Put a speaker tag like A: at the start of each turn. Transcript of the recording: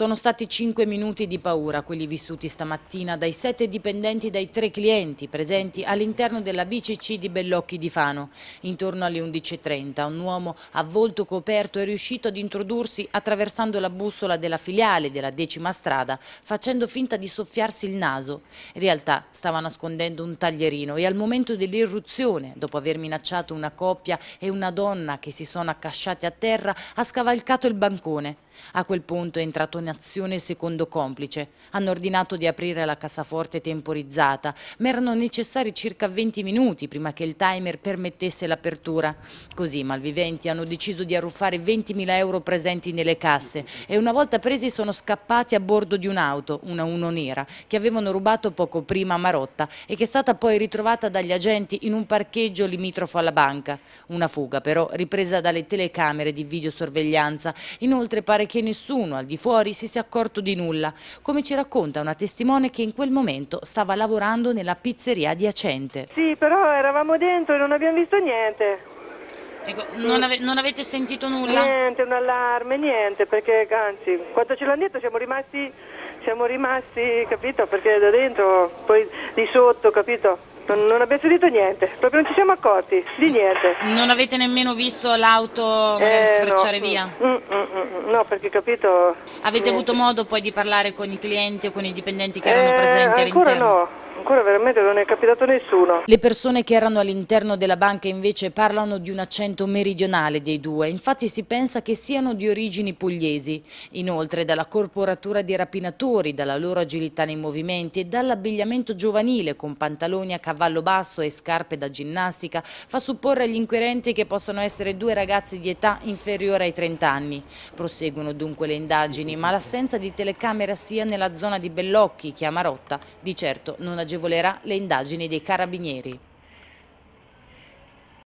A: Sono stati cinque minuti di paura quelli vissuti stamattina dai sette dipendenti dai tre clienti presenti all'interno della BCC di Bellocchi di Fano. Intorno alle 11.30 un uomo a volto coperto è riuscito ad introdursi attraversando la bussola della filiale della decima strada facendo finta di soffiarsi il naso. In realtà stava nascondendo un taglierino e al momento dell'irruzione, dopo aver minacciato una coppia e una donna che si sono accasciati a terra, ha scavalcato il bancone. A quel punto è entrato nella azione secondo complice. Hanno ordinato di aprire la cassaforte temporizzata, ma erano necessari circa 20 minuti prima che il timer permettesse l'apertura. Così i malviventi hanno deciso di arruffare 20.000 euro presenti nelle casse e una volta presi sono scappati a bordo di un'auto, una Uno Nera, che avevano rubato poco prima a Marotta e che è stata poi ritrovata dagli agenti in un parcheggio limitrofo alla banca. Una fuga però ripresa dalle telecamere di videosorveglianza. Inoltre pare che nessuno al di fuori quali si sia accorto di nulla, come ci racconta una testimone che in quel momento stava lavorando nella pizzeria adiacente.
B: Sì, però eravamo dentro e non abbiamo visto niente. Ecco, non, ave non, avete sentito nulla? Niente, un allarme, niente, perché anzi, quando ce l'hanno detto siamo rimasti, siamo rimasti, capito, perché da dentro, poi di sotto, capito? Certo, non, non abbiamo sentito niente, proprio non ci siamo accorti di niente.
A: Non avete nemmeno visto l'auto eh, magari eh, sfrecciare no. via? Mm, mm,
B: mm, mm, no, perché capito...
A: Avete niente. avuto modo poi di parlare con i clienti o con i dipendenti che eh, erano presenti all'interno? No, no, ancora
B: veramente non è capitato
A: nessuno. Le persone che erano all'interno della banca invece parlano di un accento meridionale dei due, infatti si pensa che siano di origini pugliesi. Inoltre dalla corporatura dei rapinatori, dalla loro agilità nei movimenti e dall'abbigliamento giovanile con pantaloni a cavallo basso e scarpe da ginnastica fa supporre agli inquirenti che possono essere due ragazzi di età inferiore ai 30 anni. Proseguono dunque le indagini, ma l'assenza di telecamera sia nella zona di Bellocchi che a Marotta di certo non agisce agevolerà le indagini dei carabinieri.